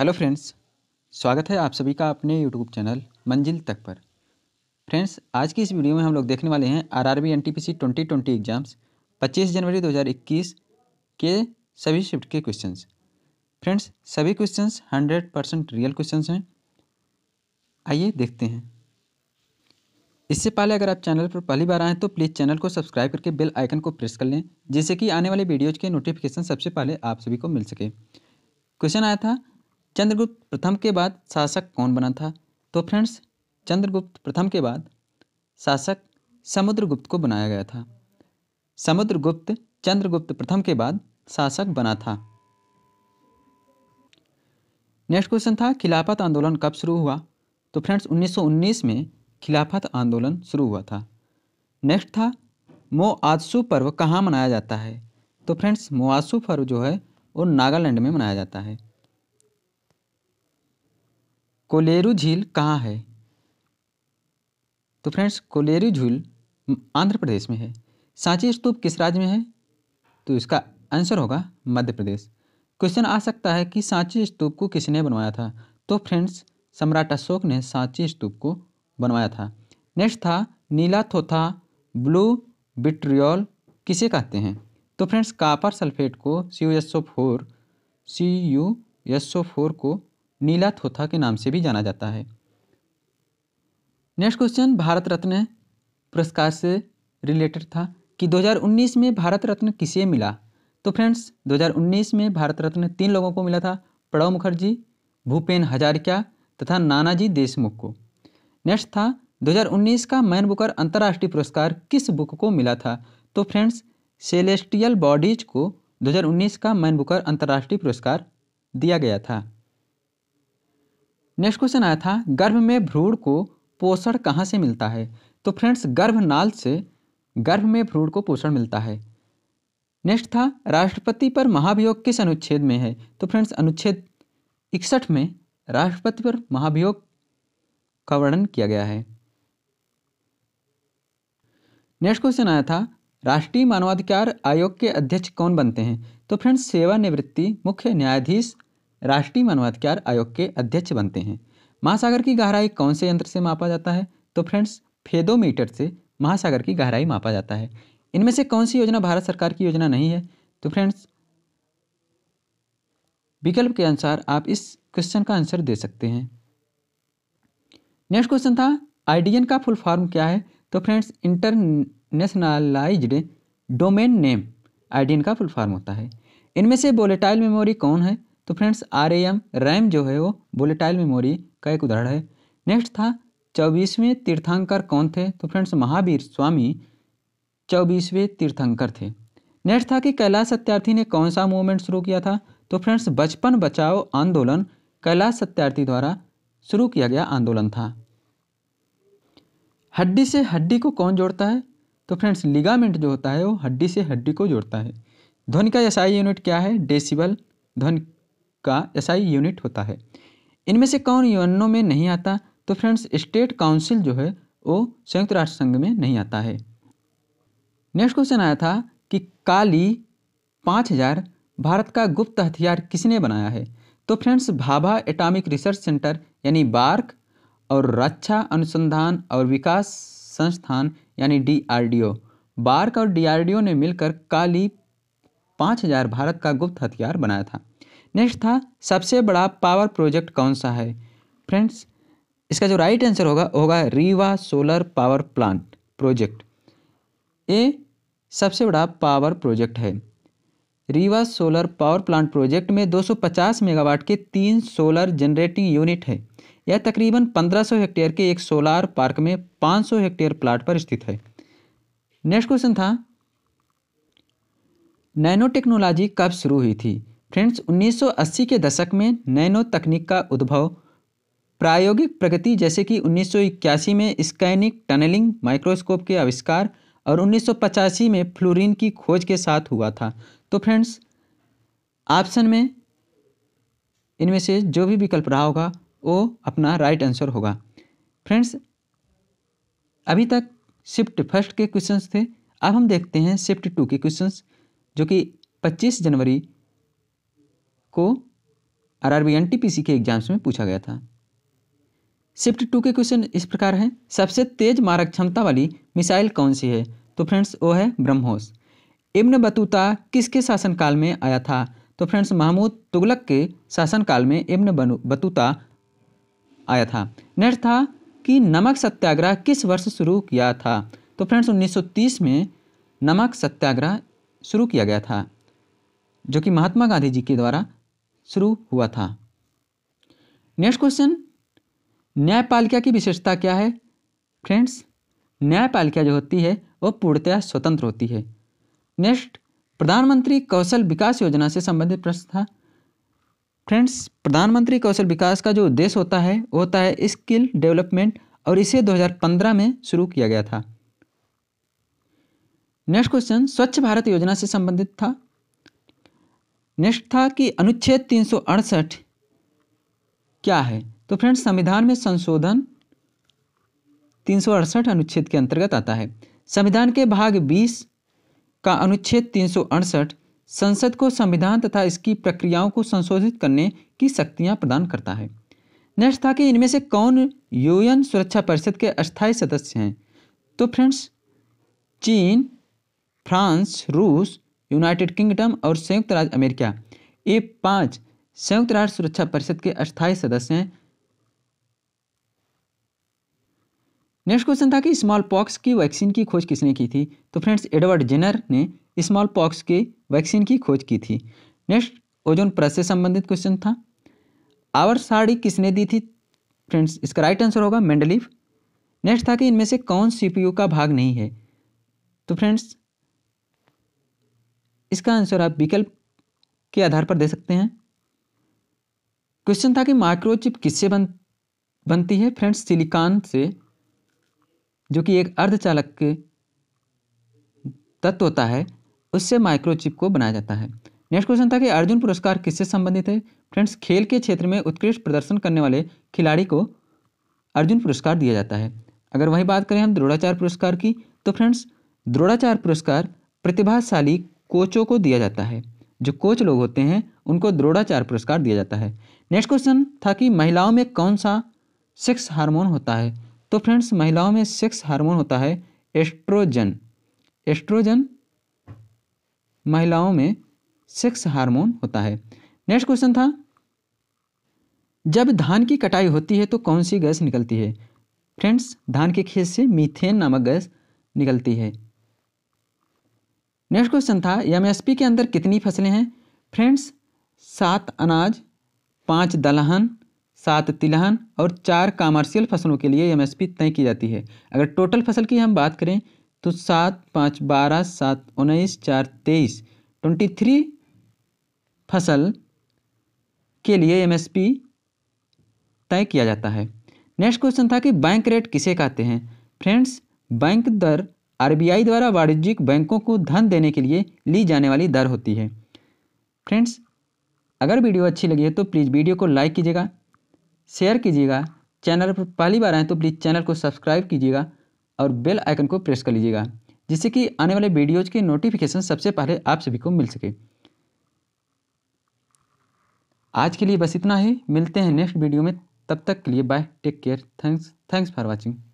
hello friends स्वागत है आप सभी का अपने यूट्यूब चैनल मंजिल तक पर फ्रेंड्स आज की इस वीडियो में हम लोग देखने वाले हैं आरआरबी एनटीपीसी 2020 एग्ज़ाम्स 25 जनवरी 2021 के सभी शिफ्ट के क्वेश्चंस फ्रेंड्स सभी क्वेश्चंस 100 परसेंट रियल क्वेश्चंस हैं आइए देखते हैं इससे पहले अगर आप चैनल पर पहली बार आएँ तो प्लीज़ चैनल को सब्सक्राइब करके बेल आइकन को प्रेस कर लें जिससे कि आने वाले वीडियोज़ के नोटिफिकेशन सबसे पहले आप सभी को मिल सके क्वेश्चन आया था चंद्रगुप्त प्रथम के बाद शासक कौन बना था तो फ्रेंड्स चंद्रगुप्त प्रथम के बाद शासक समुद्रगुप्त को बनाया गया था समुद्रगुप्त चंद्रगुप्त प्रथम के बाद शासक बना था नेक्स्ट क्वेश्चन था खिलाफत आंदोलन कब शुरू हुआ तो फ्रेंड्स 1919 में खिलाफत आंदोलन शुरू हुआ था नेक्स्ट था मो आदसु पर्व कहाँ मनाया जाता है तो फ्रेंड्स मोआसु पर्व जो है वो नागालैंड में मनाया जाता है कोलेरू झील कहाँ है तो फ्रेंड्स कोलेरू झील आंध्र प्रदेश में है सांची स्तूप किस राज्य में है तो इसका आंसर होगा मध्य प्रदेश क्वेश्चन आ सकता है कि सांची स्तूप को किसने बनवाया था तो फ्रेंड्स सम्राट अशोक ने सांची स्तूप को बनवाया था नेक्स्ट था नीला थोथा ब्लू बिट्रियोल किसे कहते हैं तो फ्रेंड्स कापर सल्फेट को C U S O four C U S O four को नीला थोथा के नाम से भी जाना जाता है नेक्स्ट क्वेश्चन भारत रत्न पुरस्कार से रिलेटेड था कि 2019 में भारत रत्न किसे मिला तो फ्रेंड्स 2019 में भारत रत्न तीन लोगों को मिला था प्रणव मुखर्जी भूपेन हजारिका तथा नानाजी देशमुख को नेक्स्ट था 2019 का मैन बुकर अंतर्राष्ट्रीय पुरस्कार किस बुक को मिला था तो फ्रेंड्स सेलेस्टियल बॉडीज को 2019 का मैन बुकर अंतर्राष्ट्रीय पुरस्कार दिया गया था नेक्स्ट क्वेश्चन आया था गर्भ में भ्रूण को पोषण कहाँ से मिलता है तो फ्रेंड्स गर्भनाल से गर्भ में भ्रूण को पोषण मिलता है नेक्स्ट था राष्ट्रपति पर महाभियोग किस अनुच्छेद में है तो फ्रेंड्स अनुच्छेद इकसठ में राष्ट्रपति पर महाभियोग का वर्णन किया गया है नेक्स्ट क्वेश्चन आया था राष्ट्रीय मानवाधिकार आयोग के अध्यक्ष कौन बनते हैं तो फ्रेंड्स सेवानिवृत्ति मुख्य न्यायाधीश राष्ट्रीय मानवाधिकार आयोग के अध्यक्ष बनते हैं महासागर की गहराई कौन से यंत्र से मापा जाता है तो फ्रेंड्स फेदोमीटर से महासागर की गहराई मापा जाता है इनमें से कौन सी योजना भारत सरकार की योजना नहीं है तो फ्रेंड्स विकल्प के अनुसार आप इस क्वेश्चन का आंसर दे सकते हैं नेक्स्ट क्वेश्चन था आईडीएन का फुल फॉर्म क्या है तो friends internationalized domain name IDN का फुल फॉर्म होता है इनमें से बोलेटाइल मेमोरी कौन है तो फ्रेंड्स आर एम रैम जो है वो बुलेटाइल मेमोरी का एक उदाहरण है नेक्स्ट था चौबीसवें तीर्थंकर कौन थे तो फ्रेंड्स महावीर स्वामी चौबीसवें तीर्थंकर थे नेक्स्ट था कि कैलाश सत्यार्थी ने कौन सा मूवमेंट शुरू किया था तो फ्रेंड्स बचपन बचाओ आंदोलन कैलाश सत्यार्थी द्वारा शुरू किया गया आंदोलन था हड्डी से हड्डी को कौन जोड़ता है तो फ्रेंड्स लिगामेंट जो होता है वो हड्डी से हड्डी को जोड़ता है ध्वनि का एसआई यूनिट क्या है डेसिबल ध्वनि का एसआई यूनिट होता है इनमें से कौन यूएनओ में नहीं आता तो फ्रेंड्स स्टेट काउंसिल जो है वो संयुक्त राष्ट्र संघ में नहीं आता है नेक्स्ट क्वेश्चन आया था कि काली पाँच हजार भारत का गुप्त हथियार किसने बनाया है तो friends Bhabha atomic research centre यानी बार्क और रक्षा अनुसंधान और विकास संस्थान यानी डीआरडीओ बार्क और डीआरडीओ ने मिलकर काली पाँच हजार भारत का गुप्त हथियार बनाया था नेक्स्ट था सबसे बड़ा पावर प्रोजेक्ट कौन सा है फ्रेंड्स इसका जो राइट आंसर होगा होगा Rewa solar power plant project ये सबसे बड़ा पावर प्रोजेक्ट है Rewa solar power plant project में 250 मेगावाट के तीन सोलर जनरेटिंग यूनिट है यह तकरीबन 1500 हेक्टेयर के एक सोलर पार्क में 500 हेक्टेयर प्लाट पर स्थित है नेक्स्ट क्वेश्चन था नैनो टेक्नोलॉजी कब शुरू हुई थी फ्रेंड्स 1980 के दशक में नैनो तकनीक का उद्भव प्रायोगिक प्रगति जैसे कि 1981 में स्कैनिक टनलिंग माइक्रोस्कोप के आविष्कार और 1985 में फ्लोरीन की खोज के साथ हुआ था तो फ्रेंड्स ऑप्शन में इनमें से जो भी विकल्प रहा होगा वो अपना राइट आंसर होगा फ्रेंड्स अभी तक शिफ्ट फर्स्ट के क्वेश्चंस थे अब हम देखते हैं शिफ्ट टू के क्वेश्चंस जो कि 25 जनवरी को R R N T P C के एग्जाम्स में पूछा गया था शिफ्ट टू के क्वेश्चन इस प्रकार हैं सबसे तेज मारक क्षमता वाली मिसाइल कौन सी है तो फ्रेंड्स वो है ब्रह्मोस इब्न बतूता किसके शासनकाल में आया था तो फ्रेंड्स महमूद तुगलक के शासनकाल में इब्न बतूता आया था नेक्स्ट था कि नमक सत्याग्रह किस वर्ष शुरू किया था तो फ्रेंड्स 1930 में नमक सत्याग्रह शुरू किया गया था जो कि महात्मा गांधी जी के द्वारा शुरू हुआ था नेक्स्ट क्वेश्चन न्यायपालिका की विशेषता क्या है फ्रेंड्स न्यायपालिका जो होती है वह पूर्णतया स्वतंत्र होती है नेक्स्ट प्रधानमंत्री कौशल विकास योजना से संबंधित प्रश्न था फ्रेंड्स प्रधानमंत्री कौशल विकास का जो उद्देश्य होता है वो होता है स्किल डेवलपमेंट और इसे 2015 में शुरू किया गया था नेक्स्ट क्वेश्चन स्वच्छ भारत योजना से संबंधित था नेक्स्ट था कि अनुच्छेद तीन क्या है तो फ्रेंड्स संविधान में संशोधन तीन अनुच्छेद के अंतर्गत आता है संविधान के भाग 20 का अनुच्छेद तीन संसद को संविधान तथा इसकी प्रक्रियाओं को संशोधित करने की शक्तियां प्रदान करता है नेक्स्ट था कि इनमें से कौन यूएन सुरक्षा परिषद के अस्थायी सदस्य हैं तो फ्रेंड्स चीन फ्रांस रूस यूनाइटेड किंगडम और संयुक्त राज्य अमेरिका ये पांच संयुक्त राष्ट्र सुरक्षा परिषद के अस्थायी सदस्य हैं नेक्स्ट क्वेश्चन था कि स्मॉल पॉक्स की वैक्सीन की खोज किसने की थी तो फ्रेंड्स एडवर्ड जेनर ने स्मॉल पॉक्स की वैक्सीन की खोज की थी नेक्स्ट ओजोन परत से संबंधित क्वेश्चन था आवर साड़ी किसने दी थी फ्रेंड्स इसका राइट आंसर होगा मेंडलीफ नेक्स्ट था कि इनमें से कौन सीपीयू का भाग नहीं है तो फ्रेंड्स इसका आंसर आप विकल्प के आधार पर दे सकते हैं क्वेश्चन था कि माइक्रोचिप किससे बन बनती है फ्रेंड्स सिलिकॉन से जो कि एक अर्धचालक तत्व होता है उससे माइक्रोचिप को बनाया जाता है नेक्स्ट क्वेश्चन था कि अर्जुन पुरस्कार किससे संबंधित है फ्रेंड्स खेल के क्षेत्र में उत्कृष्ट प्रदर्शन करने वाले खिलाड़ी को अर्जुन पुरस्कार दिया जाता है अगर वही बात करें हम द्रोणाचार्य पुरस्कार की तो फ्रेंड्स द्रोणाचार्य पुरस्कार प्रतिभाशाली कोचों को दिया जाता है जो कोच लोग होते हैं उनको द्रोड़ाचार पुरस्कार दिया जाता है नेक्स्ट क्वेश्चन था कि महिलाओं में कौन सा सेक्स हार्मोन होता है तो फ्रेंड्स महिलाओं में सेक्स हार्मोन होता है एस्ट्रोजन एस्ट्रोजन महिलाओं में सेक्स हार्मोन होता है नेक्स्ट क्वेश्चन था जब धान की कटाई होती है तो कौन सी गैस निकलती है फ्रेंड्स धान के खेत से मीथेन नामक गैस निकलती है नेक्स्ट क्वेश्चन था एमएसपी के अंदर कितनी फसलें हैं फ्रेंड्स सात अनाज पाँच दलहन सात तिलहन और चार कॉमर्शियल फसलों के लिए एमएसपी तय की जाती है अगर टोटल फसल की हम बात करें तो सात पाँच बारह सात उन्नीस चार तेईस ट्वेंटी थ्री फसल के लिए एमएसपी तय किया जाता है नेक्स्ट क्वेश्चन था कि बैंक रेट किसे कहते हैं फ्रेंड्स बैंक दर आरबीआई द्वारा वाणिज्यिक बैंकों को धन देने के लिए ली जाने वाली दर होती है फ्रेंड्स अगर वीडियो अच्छी लगी है तो प्लीज़ वीडियो को लाइक कीजिएगा शेयर कीजिएगा चैनल पर पहली बार आए तो प्लीज़ चैनल को सब्सक्राइब कीजिएगा और बेल आइकन को प्रेस कर लीजिएगा जिससे कि आने वाले वीडियोज के नोटिफिकेशन सबसे पहले आप सभी को मिल सके आज के लिए बस इतना ही मिलते हैं नेक्स्ट वीडियो में तब तक के लिए bye take care thanks thanks for watching